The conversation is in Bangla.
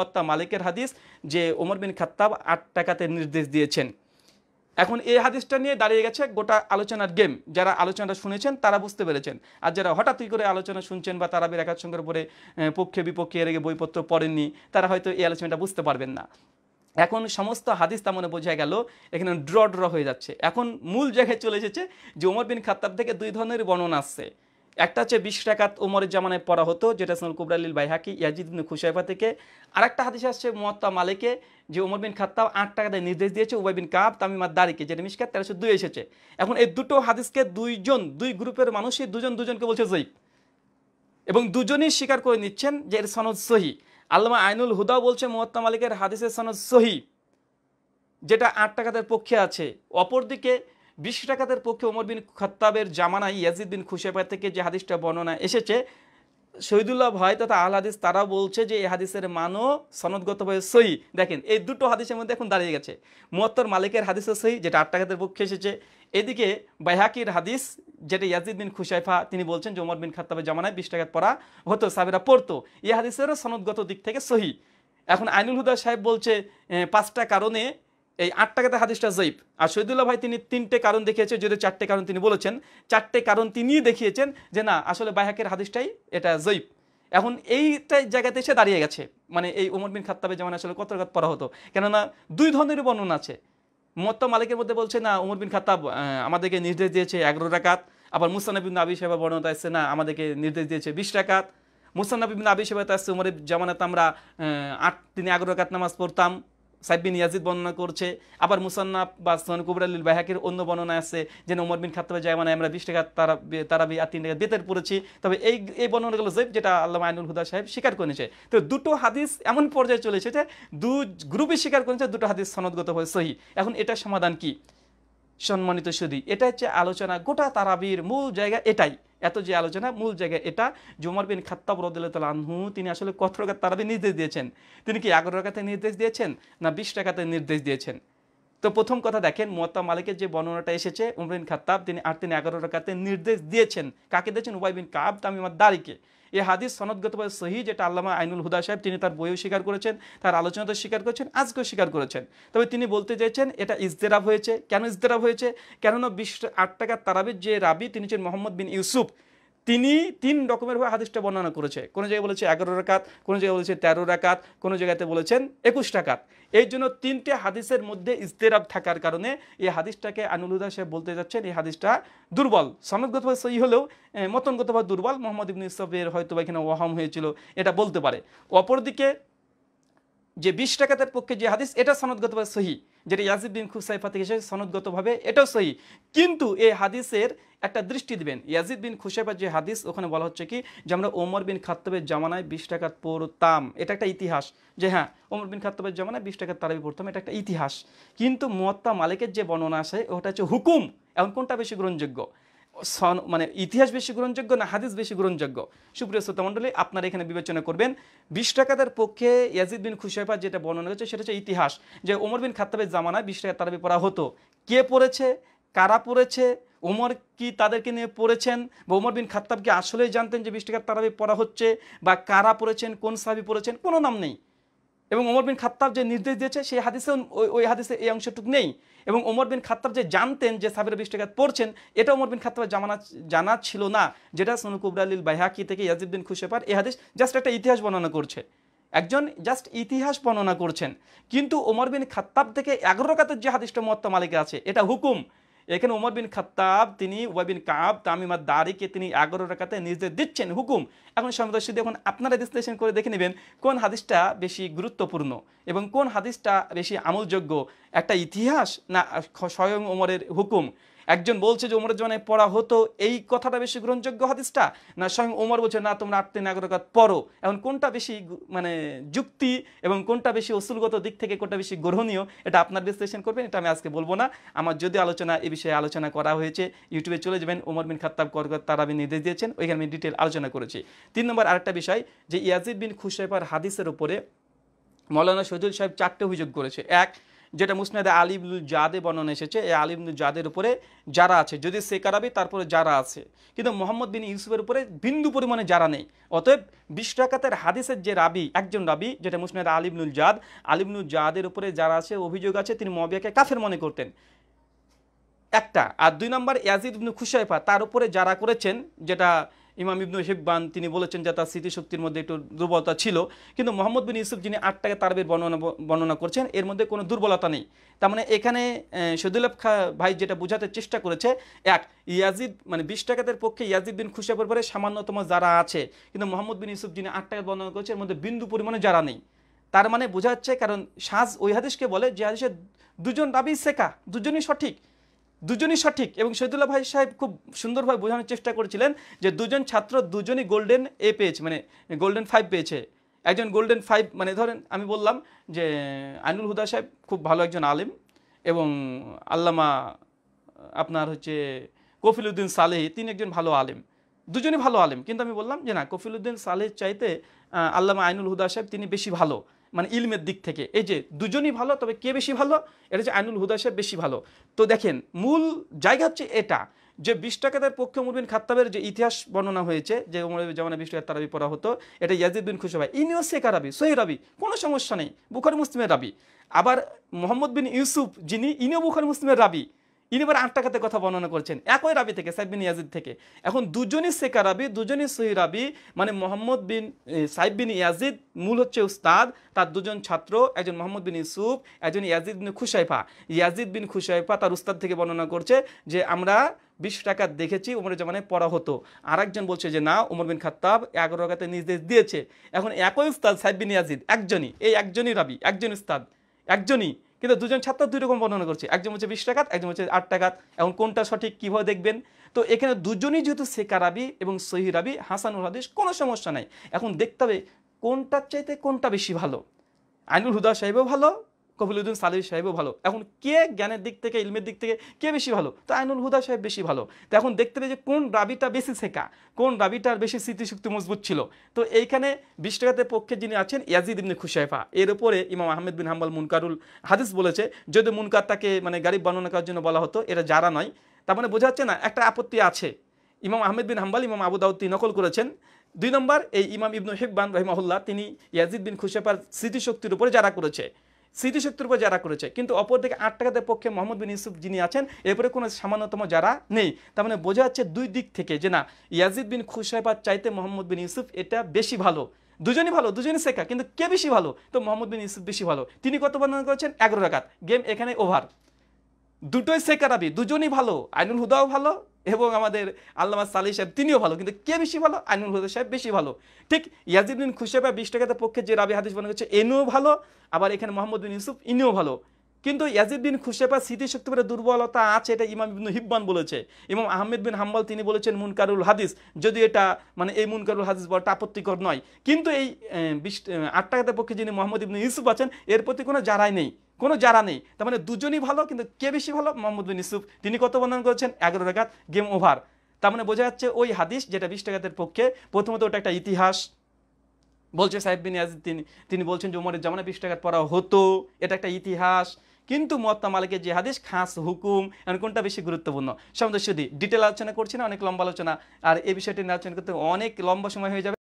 মত্তা মালিকের হাদিস যে ওমর বিন খাত্তাব আট টাকাতে নির্দেশ দিয়েছেন এখন এই হাদিসটা নিয়ে দাঁড়িয়ে গেছে গোটা আলোচনার গেম যারা আলোচনাটা শুনেছেন তারা বুঝতে পেরেছেন আর যারা হঠাৎই করে আলোচনা শুনছেন বা তারা বের একার সঙ্গে পরে পক্ষে বিপক্ষে এর আগে বইপত্র পড়েননি তারা হয়তো এই আলোচনাটা বুঝতে পারবেন না এখন সমস্ত হাদিস তেমনে বোঝা গেল এখানে ড্র ড্র হয়ে যাচ্ছে এখন মূল জায়গায় চলে এসেছে যে ওমর বিন খাত্তাব থেকে দুই ধরনের বর্ণনা আসছে একটা হচ্ছে বিশ টাকাত উমরের জামানায় পড়া হতো যেটা সনুল কুবরালিল বাইহাকি ইয়াজিদ ইবনে খুশাইফা থেকে আর একটা হাদিস আসছে মুয়াত্তা মালিকে যে উমর বিন খাত্তাও আট টাকা দিয়ে নির্দেশ দিয়েছে উবাই বিন কাব তামিমার দারিকে যেটা মিশকাত তেরোশো দুই এসেছে এখন এই দুটো হাদিসকে দুইজন দুই গ্রুপের মানুষই দুজন দুজনকে বলছে জৈব এবং দুজনই স্বীকার করে নিচ্ছেন যে এর সনদ সহি আল্লামা আইনুল হুদাও বলছে মোহাত্তা মালিকের হাদিসের সনদ সহি যেটা আট টাকাদের পক্ষে আছে অপরদিকে বিশ টাকাতের পক্ষে ওমর বিন খত্তাবের জামানা ইয়াজিদ বিন খুশেফা থেকে যে হাদিসটা বর্ণনা এসেছে শহীদুল্লাহ ভাই তথা আল হাদিস তারা বলছে যে এই হাদিসের মানও সনদগতভাবে সহি দেখেন এই দুটো হাদিসের মধ্যে এখন দাঁড়িয়ে গেছে মোহাত্তর মালিকের হাদিসও সহি যেটা আট টাকাতের পক্ষে এসেছে এদিকে বাইহাকির হাদিস যেটা ইয়াজিদ বিন খুশাইফা তিনি বলছেন যে ওমর বিন খাতাবের জামানায় বিশ টাকা পড়া হতো সাবেরা পড়তো এই হাদিসেরও সনদগত দিক থেকে সহি এখন আইনুল হুদা সাহেব বলছে পাঁচটা কারণে এই আট টাকাতে হাদিসটা জৈব আর শহীদুল্লাহ ভাই তিনি তিনটে কারণ দেখিয়েছে যদি চারটে কারণ তিনি বলেছেন চারটে কারণ তিনিই দেখিয়েছেন যে না আসলে বাইহাকের হাদিসটাই এটা জৈব এখন এইটাই জায়গাতে এসে দাঁড়িয়ে গেছে মানে এই উমর বিন খাত্তাবে যেমন আসলে কত পড়া হতো কেননা দুই ধরনের বর্ণনা আছে মত্ত মালিকের মধ্যে বলছে না উমর বিন খাত্তাব আমাদেরকে নির্দেশ দিয়েছে এগারো রাকাত আবার মুসানাবিন আবি সাহেবা বর্ণনা আসছে না আমাদেরকে নির্দেশ দিয়েছে বিশ রাকাত মুসানাবিন আবি তো আসছে উমরের জামানাতে আমরা আট তিনি এগারো টাকাত নামাজ পড়তাম সাইদ বিন ইয়াজিদ বর্ণনা করছে আবার মুসান্নাফ বা সোহান কুবর আলীল বাহাকের অন্য বর্ণনা আছে যে ওমর বিন খাত্তাবে যায় মানে আমরা বিশ টাকা তারা তারা আর তিন টাকা বেতের পড়েছি তবে এই এই বর্ণনাগুলো জৈব যেটা আল্লাহ আইনুল হুদা সাহেব স্বীকার করেছে তো দুটো হাদিস এমন পর্যায়ে চলেছে যে দু গ্রুপই স্বীকার করেছে দুটো হাদিস সনদগত হয়ে সহি এখন এটা সমাধান কি সম্মানিত সুদী এটা হচ্ছে আলোচনা গোটা তারাবির মূল জায়গা এটাই এত যে আলোচনা মূল জায়গায় এটা জুমার বিন খাত্তাব রদুল্লাহ আনহু তিনি আসলে কত রকাত তারাবি নির্দেশ দিয়েছেন তিনি কি এগারো টাকাতে নির্দেশ দিয়েছেন না বিশ টাকাতে নির্দেশ দিয়েছেন তো প্রথম কথা দেখেন মোয়াত্তা মালিকের যে বর্ণনাটা এসেছে উমরিন খাত্তাব তিনি আট তিনি এগারো টাকাতে নির্দেশ দিয়েছেন কাকে দিয়েছেন উবাই বিন কাব তামিমার দাড়িকে এ হাদিস সনদগতভাবে সহি যেটা আল্লামা আইনুল হুদা সাহেব তিনি তার বইও স্বীকার করেছেন তার আলোচনাতে স্বীকার করেছেন আজকেও স্বীকার করেছেন তবে তিনি বলতে চেয়েছেন এটা ইজতেরাব হয়েছে কেন ইজতেরাব হয়েছে কেননা বিশ আট টাকার তারাবির যে রাবি তিনি ছিলেন মোহাম্মদ বিন ইউসুফ তিনি তিন রকমেরভাবে হাদিসটা বর্ণনা করেছে কোন জায়গায় বলেছে এগারো রাকাত কোনো জায়গায় বলেছে তেরো রাকাত কোনো জায়গাতে বলেছেন একুশ টাকাত এই জন্য তিনটে হাদিসের মধ্যে ইস্তেরাব থাকার কারণে এই হাদিসটাকে আনুলুদা সাহেব বলতে যাচ্ছেন এই হাদিসটা দুর্বল সনদগতভাবে সই হলেও মতনগতভাবে দুর্বল মোহাম্মদ ইবন ইসফের হয়তো বা এখানে ওয়াহম হয়েছিল এটা বলতে পারে অপরদিকে যে বিশ টাকাতের পক্ষে যে হাদিস এটা সনদগতভাবে সহি যেটা ইয়াজিদ্দিন খুব সাইফা থেকে সনদগতভাবে এটাও সহি কিন্তু এই হাদিসের একটা দৃষ্টি দিবেন ইয়াজিদ বিন খুশেফার যে হাদিস ওখানে বলা হচ্ছে কি যে আমরা ওমর বিন খাত্তবের জামানায় বিশ টাকা পড়তাম এটা একটা ইতিহাস যে হ্যাঁ ওমর বিন খাত্তবের জামানায় বিশ টাকা তারাবি পড়তাম এটা একটা ইতিহাস কিন্তু মোয়াত্তা মালিকের যে বর্ণনা আসে ওটা হচ্ছে হুকুম এখন কোনটা বেশি গ্রহণযোগ্য সন মানে ইতিহাস বেশি গ্রহণযোগ্য না হাদিস বেশি গ্রহণযোগ্য সুপ্রিয় শ্রোতামণ্ডলী আপনারা এখানে বিবেচনা করবেন বিশ টাকাদের পক্ষে ইয়াজিদ বিন খুশেফার যেটা বর্ণনা করেছে সেটা হচ্ছে ইতিহাস যে ওমর বিন খাত্তাবের জামানায় বিশ টাকা তারাবি পড়া হতো কে পড়েছে কারা পড়েছে ওমর কি তাদেরকে নিয়ে পড়েছেন বা উমর বিন খাত্তাব কি আসলেই জানতেন যে বৃষ্টিকার তারাবি পড়া হচ্ছে বা কারা পড়েছেন কোন সাহাবি পড়েছেন কোনো নাম নেই এবং ওমর বিন খাত্তাব যে নির্দেশ দিয়েছে সেই হাদিসে ওই হাদিসে এই অংশটুকু নেই এবং ওমর বিন খাত্তাব যে জানতেন যে সাবিরা বৃষ্টিঘাত পড়ছেন এটা ওমর বিন খাত্তাবের জামানা জানা ছিল না যেটা সোনু কুবরালিল বাহাকি থেকে ইয়াজিদ্দিন খুশেপার এ হাদিস জাস্ট একটা ইতিহাস বর্ণনা করছে একজন জাস্ট ইতিহাস বর্ণনা করছেন কিন্তু ওমর বিন খাত্তাব থেকে এগারো কাতের যে হাদিসটা মত্তা মালিকা আছে এটা হুকুম এখানে ওমর বিন খাত্তাব তিনি ওয়াবিন কাব তামিমার দারিকে তিনি এগারো রাখাতে নির্দেশ দিচ্ছেন হুকুম এখন সমদর্শী এখন আপনারা বিশ্লেষণ করে দেখে নেবেন কোন হাদিসটা বেশি গুরুত্বপূর্ণ এবং কোন হাদিসটা বেশি আমলযোগ্য একটা ইতিহাস না স্বয়ং ওমরের হুকুম একজন বলছে যে ওমরের জমানায় পড়া হতো এই কথাটা বেশি গ্রহণযোগ্য হাদিসটা না স্বয়ং ওমর বলছে না তোমরা আত্মীয় নাগরিকত পড়ো এখন কোনটা বেশি মানে যুক্তি এবং কোনটা বেশি অসুলগত দিক থেকে কোনটা বেশি গ্রহণীয় এটা আপনার বিশ্লেষণ করবেন এটা আমি আজকে বলবো না আমার যদি আলোচনা এ বিষয়ে আলোচনা করা হয়েছে ইউটিউবে চলে যাবেন ওমর বিন খাত্তাব কর তারা আমি নির্দেশ দিয়েছেন ওইখানে আমি ডিটেল আলোচনা করেছি তিন নম্বর আরেকটা বিষয় যে ইয়াজিদ বিন খুশেফার হাদিসের উপরে মৌলানা সজুল সাহেব চারটে অভিযোগ করেছে এক যেটা মুসনাদে আলিবুল জাদে বর্ণনা এসেছে এই আলিবুল জাদের উপরে যারা আছে যদি সে কারাবি তারপরে যারা আছে কিন্তু মোহাম্মদ বিন ইউসুফের উপরে বিন্দু পরিমাণে যারা নেই অতএব বিশ্বাকাতের হাদিসের যে রাবি একজন রাবি যেটা মুসনাদে আলিবুল জাদ আলিবুল জাদের উপরে যারা আছে অভিযোগ আছে তিনি মবিয়াকে কাফের মনে করতেন একটা আর দুই নম্বর ইয়াজিদ খুশাইফা তার উপরে যারা করেছেন যেটা ইমাম ইবনু হিকবান তিনি বলেছেন যে তার স্মৃতিশক্তির মধ্যে একটু দুর্বলতা ছিল কিন্তু মোহাম্মদ বিন ইউসুফ যিনি আটটাকে তারবির বর্ণনা বর্ণনা করছেন এর মধ্যে কোনো দুর্বলতা নেই তার মানে এখানে শহীদুল্লাহ খা ভাই যেটা বোঝাতে চেষ্টা করেছে এক ইয়াজিদ মানে বিশ টাকাতের পক্ষে ইয়াজিদ বিন খুশাবের পরে সামান্যতম যারা আছে কিন্তু মোহাম্মদ বিন ইউসুফ যিনি আট টাকা বর্ণনা করেছে এর মধ্যে বিন্দু পরিমাণে যারা নেই তার মানে বোঝা যাচ্ছে কারণ সাজ ওই হাদিসকে বলে যে হাদিসের দুজন রাবি শেখা দুজনই সঠিক দুজনই সঠিক এবং শহীদুল্লাহ ভাই সাহেব খুব সুন্দরভাবে বোঝানোর চেষ্টা করেছিলেন যে দুজন ছাত্র দুজনই গোল্ডেন এ পেয়েছে মানে গোল্ডেন ফাইভ পেয়েছে একজন গোল্ডেন ফাইভ মানে ধরেন আমি বললাম যে আইনুল হুদা সাহেব খুব ভালো একজন আলেম এবং আল্লামা আপনার হচ্ছে কফিলুদ্দিন সালেহ তিনি একজন ভালো আলেম দুজনই ভালো আলেম কিন্তু আমি বললাম যে না কফিলুদ্দিন সালেহ চাইতে আল্লামা আইনুল হুদা সাহেব তিনি বেশি ভালো মানে ইলমের দিক থেকে এই যে দুজনই ভালো তবে কে বেশি ভালো এটা হচ্ছে আইনুল হুদা সাহেব বেশি ভালো তো দেখেন মূল জায়গা হচ্ছে এটা যে বিশ টাকাতের পক্ষে মুরবিন খাত্তাবের যে ইতিহাস বর্ণনা হয়েছে যে জামানা বিশ টাকার তারাবি পড়া হতো এটা ইয়াজিদ বিন খুশবাই ইনিও শেখা রাবি সহি রাবি কোনো সমস্যা নেই বুখারি মুসলিমের রাবি আবার মোহাম্মদ বিন ইউসুফ যিনি ইনিও বুখারি মুসলিমের রাবি ইনি এবার আট টাকাতে কথা বর্ণনা করছেন একই রাবি থেকে সাইব বিন ইয়াজিদ থেকে এখন দুজনই শেখা রাবি দুজনই সহি রাবি মানে মোহাম্মদ বিন সাইব বিন ইয়াজিদ মূল হচ্ছে উস্তাদ তার দুজন ছাত্র একজন মোহাম্মদ বিন ইউসুফ একজন ইয়াজিদ বিন খুশাইফা ইয়াজিদ বিন খুশাইফা তার উস্তাদ থেকে বর্ণনা করছে যে আমরা বিশ টাকা দেখেছি উমরের জামানায় পড়া হতো আর একজন বলছে যে না উমর বিন খাত্তাব এগারো টাকাতে নির্দেশ দিয়েছে এখন একই উস্তাদ সাইব বিন ইয়াজিদ একজনই এই একজনই রাবি একজন উস্তাদ একজনই কিন্তু দুজন ছাত্র দুই রকম বর্ণনা করছে একজন হচ্ছে বিশ টাকাত একজন হচ্ছে আট টাকাত এখন কোনটা সঠিক কীভাবে দেখবেন তো এখানে দুজনই যেহেতু সেকারাবি এবং রাবি হাসানুল হাদিস কোনো সমস্যা নাই এখন দেখতে হবে কোনটার চাইতে কোনটা বেশি ভালো আইনুল হুদা সাহেবও ভালো কফিলুদ্দিন সালেহি সাহেবও ভালো এখন কে জ্ঞানের দিক থেকে ইলমের দিক থেকে কে বেশি ভালো তো আইনুল হুদা সাহেব বেশি ভালো তো এখন দেখতে পাই যে কোন রাবিটা বেশি শেখা কোন রাবিটার বেশি স্মৃতিশক্তি মজবুত ছিল তো এইখানে বিশ টাকাতে পক্ষে যিনি আছেন ইয়াজিদ ইমনি খুশাইফা এর উপরে ইমাম আহমেদ বিন হাম্বাল মুনকারুল হাদিস বলেছে যদি মুনকার তাকে মানে গারিব বর্ণনা করার জন্য বলা হতো এটা যারা নয় তার মানে বোঝা যাচ্ছে না একটা আপত্তি আছে ইমাম আহমেদ বিন হাম্বাল ইমাম আবু দাউদ্দি নকল করেছেন দুই নম্বর এই ইমাম ইবনু হেকবান রহিমাহুল্লাহ তিনি ইয়াজিদ বিন খুশেফার স্মৃতিশক্তির উপরে যারা করেছে স্মৃতিশক্তির উপর যারা করেছে কিন্তু অপরদিকে আট টাকাদের পক্ষে মোহাম্মদ বিন ইউসুফ যিনি আছেন এরপরে কোনো সামান্যতম যারা নেই তার মানে বোঝা যাচ্ছে দুই দিক থেকে যে না ইয়াজিদ বিন খুশাইবার চাইতে মোহাম্মদ বিন ইউসুফ এটা বেশি ভালো দুজনই ভালো দুজনই শেখা কিন্তু কে বেশি ভালো তো মোহাম্মদ বিন ইউসুফ বেশি ভালো তিনি কত বর্ণনা করেছেন এগারো রাকাত গেম এখানে ওভার দুটোই শেখা রাবি দুজনই ভালো আইনুল হুদাও ভালো এবং আমাদের আল্লামা সালি সাহেব তিনিও ভালো কিন্তু কে বেশি ভালো আইনুল হুদা সাহেব বেশি ভালো ঠিক ইয়াজিদ্দিন খুশেবা বিশ টাকাতে পক্ষে যে রাবি হাদিস বলা হচ্ছে এনেও ভালো আবার এখানে মোহাম্মদ বিন ইউসুফ ইনিও ভালো কিন্তু ইয়াজিদ বিন খুশেপা স্মৃতিশক্তি বলে দুর্বলতা আছে এটা ইমাম বিন হিব্বান বলেছে এবং আহমেদ বিন হাম্বাল তিনি বলেছেন মুনকারুল হাদিস যদি এটা মানে এই মুনকারুল হাদিস বলাটা আপত্তিকর নয় কিন্তু এই বিশ আট টাকাতে পক্ষে যিনি মোহাম্মদ ইবিন ইউসুফ আছেন এর প্রতি কোনো জারাই নেই কোনো যারা নেই তার মানে দুজনই ভালো কিন্তু কে বেশি ভালো মোহাম্মদ বিন ইসুফ তিনি কত বর্ণন করেছেন এগারো রেখাত গেম ওভার তার মানে বোঝা যাচ্ছে ওই হাদিস যেটা বিশ টাকাতের পক্ষে প্রথমত ওটা একটা ইতিহাস বলছে সাহেব বিন ইয়াজিদ তিনি তিনি বলছেন যে উমরের জামানা বিশ টাকার পড়া হতো এটা একটা ইতিহাস কিন্তু মত্তা মালিকের যে হাদিস খাস হুকুম এমন কোনটা বেশি গুরুত্বপূর্ণ সুদী ডিটেল আলোচনা করছি না অনেক লম্বা আলোচনা আর এই বিষয়টি নিয়ে আলোচনা করতে অনেক লম্বা সময় হয়ে যাবে